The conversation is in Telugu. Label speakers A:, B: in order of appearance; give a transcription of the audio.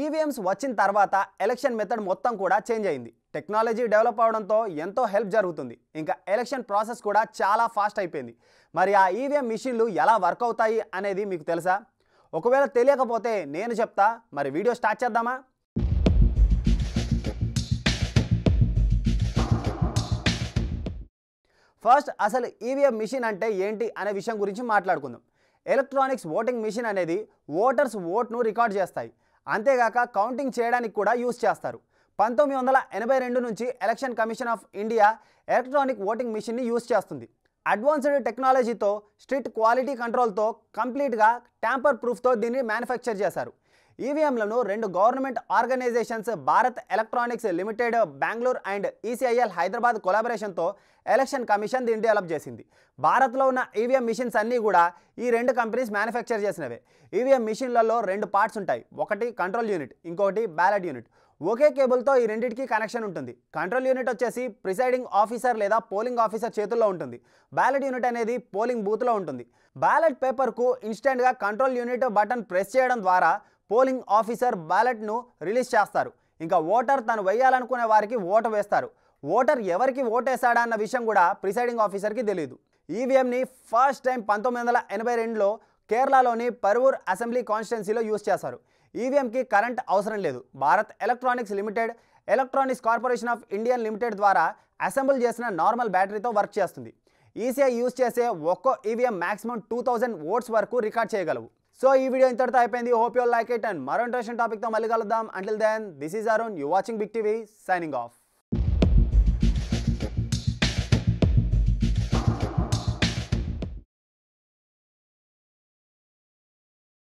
A: ఈవీఎంస్ e వచ్చిన తర్వాత ఎలక్షన్ మెథడ్ మొత్తం కూడా చేంజ్ అయింది టెక్నాలజీ డెవలప్ అవడంతో ఎంతో హెల్ప్ జరుగుతుంది ఇంకా ఎలక్షన్ ప్రాసెస్ కూడా చాలా ఫాస్ట్ అయిపోయింది మరి ఆ ఈవీఎం e మిషన్లు ఎలా వర్క్ అవుతాయి అనేది మీకు తెలుసా ఒకవేళ తెలియకపోతే నేను చెప్తా మరి వీడియో స్టార్ట్ చేద్దామా ఫస్ట్ అసలు ఈవీఎం e మిషన్ అంటే ఏంటి అనే విషయం గురించి మాట్లాడుకుందాం ఎలక్ట్రానిక్స్ ఓటింగ్ మిషన్ అనేది ఓటర్స్ ఓట్ను రికార్డ్ చేస్తాయి అంతేగాక కౌంటింగ్ చేయడానికి కూడా యూజ్ చేస్తారు పంతొమ్మిది వందల ఎనభై రెండు నుంచి election commission of India electronic voting మిషన్ని యూజ్ చేస్తుంది అడ్వాన్స్డ్ టెక్నాలజీతో స్ట్రిక్ట్ క్వాలిటీ కంట్రోల్తో కంప్లీట్గా ట్యాంపర్ ప్రూఫ్తో దీన్ని మ్యానుఫ్యాక్చర్ చేశారు ఈవీఎంలను రెండు government organisations Bharat electronics limited Bengaluru and ECIL Hyderabad కొలాబరేషన్తో ఎలక్షన్ కమిషన్ దీన్ని డెవలప్ చేసింది భారత్లో ఉన్న ఈవీఎం మిషన్స్ అన్నీ కూడా ఈ రెండు కంపెనీస్ మ్యానుఫ్యాక్చర్ చేసినవే ఈవీఎం మిషన్లలో రెండు పార్ట్స్ ఉంటాయి ఒకటి కంట్రోల్ యూనిట్ ఇంకొకటి బ్యాలెట్ యూనిట్ ఒకే కేబుల్తో ఈ రెండింటికి కనెక్షన్ ఉంటుంది కంట్రోల్ యూనిట్ వచ్చేసి ప్రిసైడింగ్ ఆఫీసర్ లేదా పోలింగ్ ఆఫీసర్ చేతుల్లో ఉంటుంది బ్యాలెట్ యూనిట్ అనేది పోలింగ్ బూత్లో ఉంటుంది బ్యాలెట్ పేపర్కు ఇన్స్టెంట్గా కంట్రోల్ యూనిట్ బటన్ ప్రెస్ చేయడం ద్వారా పోలింగ్ ఆఫీసర్ బ్యాలెట్ను రిలీజ్ చేస్తారు ఇంకా ఓటర్ తను వేయాలనుకునే వారికి ఓటు వేస్తారు ఓటర్ ఎవరికి ఓటేశాడా అన్న విషయం కూడా ప్రిసైడింగ్ ఆఫీసర్కి తెలియదు ఈవీఎంని ఫస్ట్ టైం పంతొమ్మిది వందల ఎనభై రెండులో కేరళలోని పరువూర్ అసెంబ్లీ కాన్స్టిట్యున్సీలో యూజ్ చేశారు ఈవీఎంకి కరెంట్ అవసరం లేదు Bharat electronics limited electronics corporation of Indian limited ద్వారా అసెంబుల్ చేసిన నార్మల్ బ్యాటరీతో వర్క్ చేస్తుంది ఈసీఐ యూజ్ చేసే ఒక్కో EVM maximum two thousand votes వరకు రికార్డ్ చేయగలవు సో ఈ వీడియో ఇంతటితో అయిపోయింది hope your like it and మరో ఇంట్రెస్టింగ్ టాపిక్తో మళ్ళీ కలుద్దాం until then this is Arun you watching big TV signing of